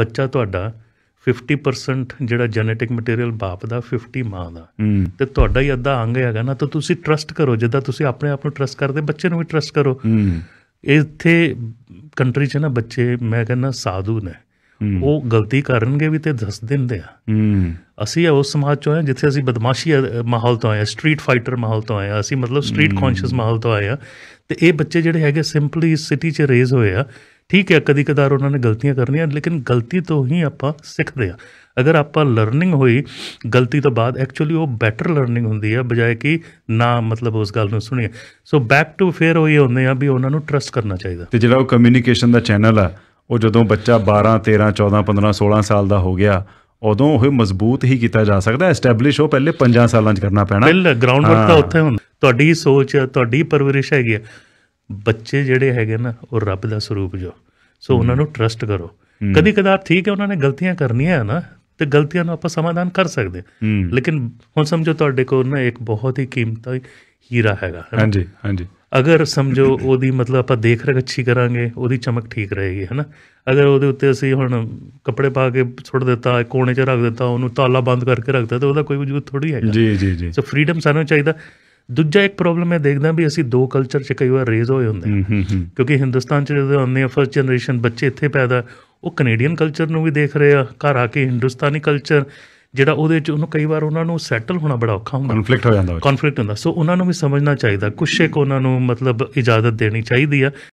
ਬੱਚਾ ਤੁਹਾਡਾ 50% ਜਿਹੜਾ ਜੈਨੇਟਿਕ ਮਟੀਰੀਅਲ ਬਾਪ ਦਾ 50 ਮਾਂ ਦਾ ਤੇ ਤੁਹਾਡਾ ਹੀ ਅੱਧਾ ਅੰਗ ਹੈਗਾ ਨਾ ਤਾਂ ਤੁਸੀਂ ਟਰਸਟ ਕਰੋ ਜਿੱਦਾਂ ਤੁਸੀਂ ਆਪਣੇ ਆਪ ਨੂੰ ਟਰਸਟ ਕਰਦੇ ਬੱਚੇ ਨੂੰ ਵੀ ਟਰਸਟ ਕਰੋ ਇੱਥੇ ਕੰਟਰੀ 'ਚ ਨਾ ਬੱਚੇ ਮੈਂ ਕਹਿੰਦਾ ਸਾਧੂ ਨੇ ਉਹ ਗਲਤੀ ਕਰਨਗੇ ਵੀ ਤੇ ਦੱਸ ਦਿੰਦੇ ਆ ਅਸੀਂ ਉਸ ਸਮਾਜ ਚੋਂ ਆਏ ਜਿੱਥੇ ਅਸੀਂ ਬਦਮਾਸ਼ੀ ਮਾਹੌਲ ਤੋਂ ਆਏ ਆ ਸਟਰੀਟ ਫਾਈਟਰ ਮਾਹੌਲ ਤੋਂ ਆਏ ਆ ਅਸੀਂ ਮਤਲਬ ਸਟਰੀਟ ਕੌਨਸ਼ੀਅਸ ਮਾਹੌਲ ਤੋਂ ਆਏ ਆ ਤੇ ਇਹ ਬੱਚੇ ਜਿਹੜੇ ਹੈਗੇ ਸਿੰਪਲੀ ਸਿਟੀ 'ਚ ਰੇਜ਼ ਹੋਏ ਆ ਠੀਕ ਹੈ ਕਦੀ ਕਦਾਰ ਉਹਨਾਂ ਨੇ ਗਲਤੀਆਂ ਕਰਨੀਆਂ ਲੇਕਿਨ ਗਲਤੀ ਤੋਂ ਹੀ ਆਪਾਂ ਸਿੱਖਦੇ ਆ ਅਗਰ ਆਪਾਂ ਲਰਨਿੰਗ ਹੋਈ ਗਲਤੀ ਤੋਂ ਬਾਅਦ ਐਕਚੁਅਲੀ ਉਹ ਬੈਟਰ ਲਰਨਿੰਗ ਹੁੰਦੀ ਹੈ ਬਜਾਏ ਕਿ ਨਾ ਮਤਲਬ ਉਸ ਗੱਲ ਨੂੰ ਸੁਣੀਏ ਸੋ ਬੈਕ ਟੂ ਫੇਰ ਹੋਈ ਹੁੰਦੇ ਆ ਵੀ ਉਹਨਾਂ ਨੂੰ ਟਰਸਟ ਕਰਨਾ ਚਾਹੀਦਾ ਤੇ ਜਿਹੜਾ ਉਹ ਕਮਿਊਨੀਕੇਸ਼ਨ ਦਾ ਚੈਨਲ ਆ ਉਹ ਜਦੋਂ ਬੱਚਾ 12 13 14 15 16 ਸਾਲ ਦਾ ਹੋ ਗਿਆ ਉਦੋਂ ਉਹ ਮਜ਼ਬੂਤ ਹੀ ਕੀਤਾ ਜਾ ਸਕਦਾ ਐਸਟੈਬਲਿਸ਼ ਹੋ ਪਹਿਲੇ 5 ਸਾਲਾਂ 'ਚ ਕਰਨਾ ਪੈਣਾ ਬਿਲ ਗਰਾਊਂਡ ਵਰਕ ਤਾਂ ਉੱਥੇ ਹੁੰਦਾ ਤੁਹਾਡੀ ਸੋਚ ਤੁਹਾਡੀ ਪਰਵਰਿਸ਼ ਹੈਗੀ ਆ ਬੱਚੇ ਜਿਹੜੇ ਹੈਗੇ ਨਾ ਉਹ ਰੱਬ ਦਾ ਸਰੂਪ ਜੋ ਸੋ ਉਹਨਾਂ ਨੂੰ ਟਰਸਟ ਕਰੋ ਕਦੀ ਕਦਾਰ ਠੀਕ ਹੈ ਉਹਨਾਂ ਨੇ ਗਲਤੀਆਂ ਕਰਨੀਆਂ ਹੈ ਨਾ ਤੇ ਗਲਤੀਆਂ ਨੂੰ ਆਪਾਂ ਸਮਾਧਾਨ ਕਰ ਸਕਦੇ ਲੇਕਿਨ ਹੁਣ ਸਮਝੋ ਤੁਹਾਡੇ ਕੋਲ ਨਾ ਇੱਕ ਬਹੁਤ ਹੀ ਕੀਮਤੀ ਹੀਰਾ ਹੈਗਾ ਹਾਂਜੀ ਹਾਂਜੀ ਅਗਰ ਸਮਝੋ ਉਹਦੀ ਮਤਲਬ ਆਪਾਂ ਦੇਖ ਰਖ ਅੱਛੀ ਕਰਾਂਗੇ ਉਹਦੀ ਚਮਕ ਠੀਕ ਰਹੇਗੀ ਹੈਨਾ ਅਗਰ ਉਹਦੇ ਉੱਤੇ ਅਸੀਂ ਹੁਣ ਕੱਪੜੇ ਪਾ ਕੇ ਛੁੱਟ ਦਿੱਤਾ ਕੋਨੇ 'ਚ ਰੱਖ ਦਿੱਤਾ ਉਹਨੂੰ ਤਾਲਾ ਬੰਦ ਕਰਕੇ ਰੱਖ ਦਿੱਤਾ ਤਾਂ ਉਹਦਾ ਕੋਈ ਵਜੂਦ ਥੋੜੀ ਹੈ ਜੀ ਜੀ ਜੀ ਸੋ ਫਰੀडम ਸਾਨੂੰ ਚਾਹੀਦਾ ਦੂਜਾ ਇੱਕ ਪ੍ਰੋਬਲਮ ਹੈ ਦੇਖਦਾ ਵੀ ਅਸੀਂ ਦੋ ਕਲਚਰ 'ਚ ਕਈ ਵਾਰ ਰੇਜ਼ ਹੋਏ ਹੁੰਦੇ ਕਿਉਂਕਿ ਹਿੰਦੁਸਤਾਨ 'ਚ ਜਿਹੜੇ ਆਉਂਦੇ ਆ ਫਰਸਟ ਜਨਰੇਸ਼ਨ ਬੱਚੇ ਇੱਥੇ ਪੈਦਾ ਉਹ ਕੈਨੇਡੀਅਨ ਕਲਚਰ ਨੂੰ ਵੀ ਦੇਖ ਰਹੇ ਆ ਘਰ ਆ ਕੇ ਹਿੰਦੁਸਤਾਨੀ ਕਲਚਰ ਜਿਹੜਾ ਉਹਦੇ ਵਿੱਚ ਉਹਨੂੰ ਕਈ ਵਾਰ ਉਹਨਾਂ ਨੂੰ ਸੈਟਲ ਹੋਣਾ ਬੜਾ ਔਖਾ ਹੁੰਦਾ ਕਨਫਲਿਕਟ ਹੋ ਜਾਂਦਾ ਕਨਫਲਿਕਟ ਹੁੰਦਾ ਸੋ ਉਹਨਾਂ ਨੂੰ ਵੀ ਸਮਝਣਾ ਚਾਹੀਦਾ ਕੁਛ ਇੱਕ ਉਹਨਾਂ ਨੂੰ ਮਤਲਬ ਇਜਾਜ਼ਤ ਦੇਣੀ ਚਾਹੀਦੀ ਆ